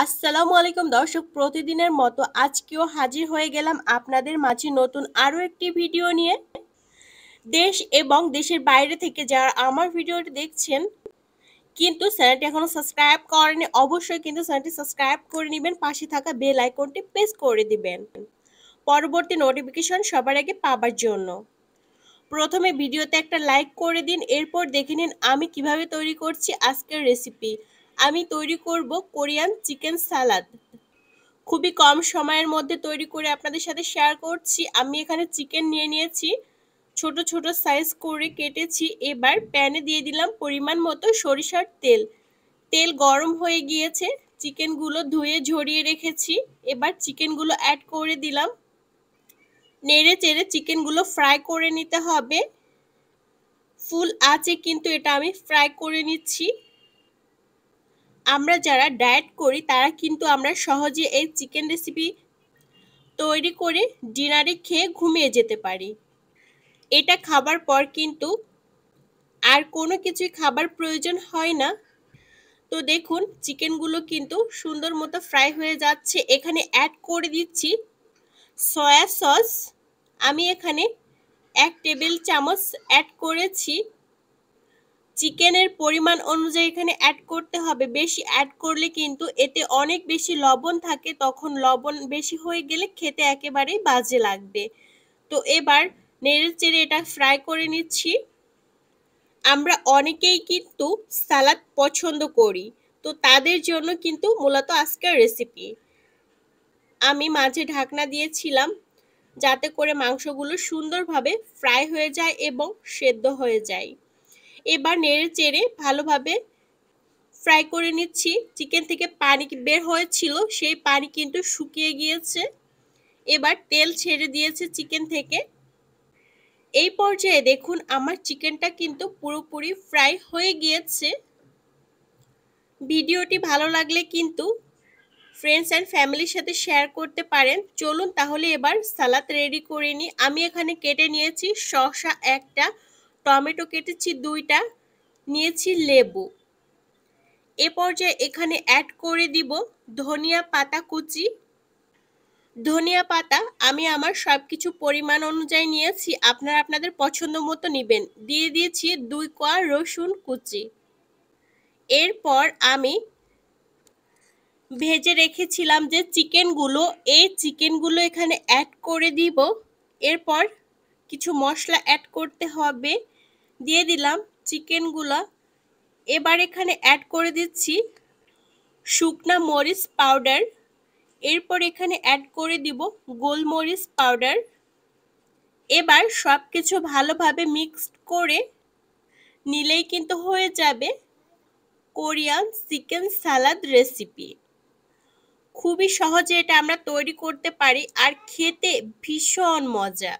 আসসালামু আলাইকুম দর্শক প্রতিদিনের মতো আজকেও হাজির হয়ে গেলাম আপনাদের মাঝে নতুন আরও একটি ভিডিও নিয়ে দেশ এবং দেশের বাইরে থেকে যারা আমার ভিডিওটি দেখছেন কিন্তু চ্যানেলটি এখনও সাবস্ক্রাইব করেনি অবশ্যই কিন্তু চ্যানেলটি সাবস্ক্রাইব করে নেবেন পাশে থাকা বেল আইকনটি প্রেস করে দিবেন পরবর্তী নোটিফিকেশন সবার আগে পাবার জন্য প্রথমে ভিডিওতে একটা লাইক করে দিন এরপর দেখে নিন আমি কিভাবে তৈরি করছি আজকের রেসিপি আমি তৈরি করব কোরিয়ান চিকেন সালাদ খুবই কম সময়ের মধ্যে তৈরি করে আপনাদের সাথে শেয়ার করছি আমি এখানে চিকেন নিয়ে নিয়েছি ছোট ছোট সাইজ করে কেটেছি এবার প্যানে দিয়ে দিলাম পরিমাণ মতো সরিষার তেল তেল গরম হয়ে গিয়েছে চিকেনগুলো ধুয়ে ঝরিয়ে রেখেছি এবার চিকেনগুলো অ্যাড করে দিলাম নেড়ে চেড়ে চিকেনগুলো ফ্রাই করে নিতে হবে ফুল আছে কিন্তু এটা আমি ফ্রাই করে নিচ্ছি আমরা যারা ডায়েট করি তারা কিন্তু আমরা সহজে এই চিকেন রেসিপি তৈরি করে ডিনারে খেয়ে ঘুমিয়ে যেতে পারি এটা খাবার পর কিন্তু আর কোনো কিছুই খাবার প্রয়োজন হয় না তো দেখুন চিকেনগুলো কিন্তু সুন্দর মতো ফ্রাই হয়ে যাচ্ছে এখানে অ্যাড করে দিচ্ছি সয়া সস আমি এখানে এক টেবিল চামচ অ্যাড করেছি চিকেনের পরিমাণ অনুযায়ী এখানে অ্যাড করতে হবে বেশি অ্যাড করলে কিন্তু এতে অনেক বেশি লবণ থাকে তখন লবণ বেশি হয়ে গেলে খেতে একেবারেই বাজে লাগবে তো এবার নেড়ে চেড়ে এটা ফ্রাই করে নিচ্ছি আমরা অনেকেই কিন্তু সালাদ পছন্দ করি তো তাদের জন্য কিন্তু মূলত আজকের রেসিপি আমি মাঝে ঢাকনা দিয়েছিলাম যাতে করে মাংসগুলো সুন্দরভাবে ফ্রাই হয়ে যায় এবং সেদ্ধ হয়ে যায় এবার নেড়ে চেড়ে ভালোভাবে ফ্রাই করে নিচ্ছি চিকেন থেকে পানি বের হয়েছিল সেই পানি কিন্তু শুকিয়ে গিয়েছে এবার তেল ছেড়ে দিয়েছে চিকেন থেকে এই পর্যায়ে দেখুন আমার চিকেনটা কিন্তু পুরোপুরি ফ্রাই হয়ে গিয়েছে ভিডিওটি ভালো লাগলে কিন্তু ফ্রেন্ডস অ্যান্ড ফ্যামিলির সাথে শেয়ার করতে পারেন চলুন তাহলে এবার সালাদ রেডি করে নিই আমি এখানে কেটে নিয়েছি শসা একটা টমেটো কেটেছি দুইটা নিয়েছি লেবু এ পর্যায়ে এখানে অ্যাড করে দিব ধনিয়া পাতা কুচি ধনিয়া পাতা আমি আমার সব কিছু পরিমাণ অনুযায়ী নিয়েছি আপনারা আপনাদের পছন্দ মতো নেবেন দিয়ে দিয়েছি দুই কোয়া রসুন কুচি এরপর আমি ভেজে রেখেছিলাম যে চিকেনগুলো এই চিকেনগুলো এখানে অ্যাড করে দিব এরপর কিছু মশলা অ্যাড করতে হবে দিয়ে দিলাম চিকেনগুলা এবার এখানে অ্যাড করে দিচ্ছি শুকনা মরিচ পাউডার এরপর এখানে অ্যাড করে দিব গোলমরিচ পাউডার এবার সব কিছু ভালোভাবে মিক্সড করে নিলেই কিন্তু হয়ে যাবে কোরিয়ান চিকেন স্যালাদ রেসিপি খুবই সহজে এটা আমরা তৈরি করতে পারি আর খেতে ভীষণ মজা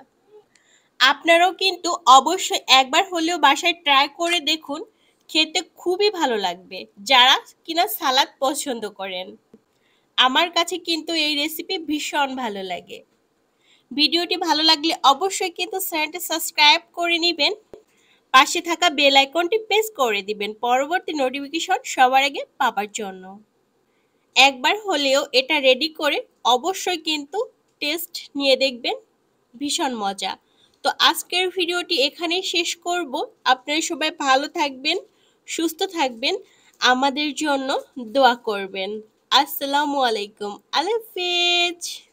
আপনারাও কিন্তু অবশ্যই একবার হলেও বাসায় ট্রাই করে দেখুন খেতে খুবই ভালো লাগবে যারা কিনা সালাদ পছন্দ করেন আমার কাছে কিন্তু এই রেসিপি ভীষণ ভালো লাগে ভিডিওটি ভালো লাগলে অবশ্যই কিন্তু চ্যানেলটি সাবস্ক্রাইব করে নেবেন পাশে থাকা বেল আইকনটি প্রেস করে দিবেন পরবর্তী নোটিফিকেশন সবার আগে পাওয়ার জন্য একবার হলেও এটা রেডি করে অবশ্যই কিন্তু টেস্ট নিয়ে দেখবেন ভীষণ মজা তো আজকের ভিডিওটি এখানে শেষ করব আপনারা সবাই ভালো থাকবেন সুস্থ থাকবেন আমাদের জন্য দোয়া করবেন আসসালামু আলাইকুম আল্লাহ হাফেজ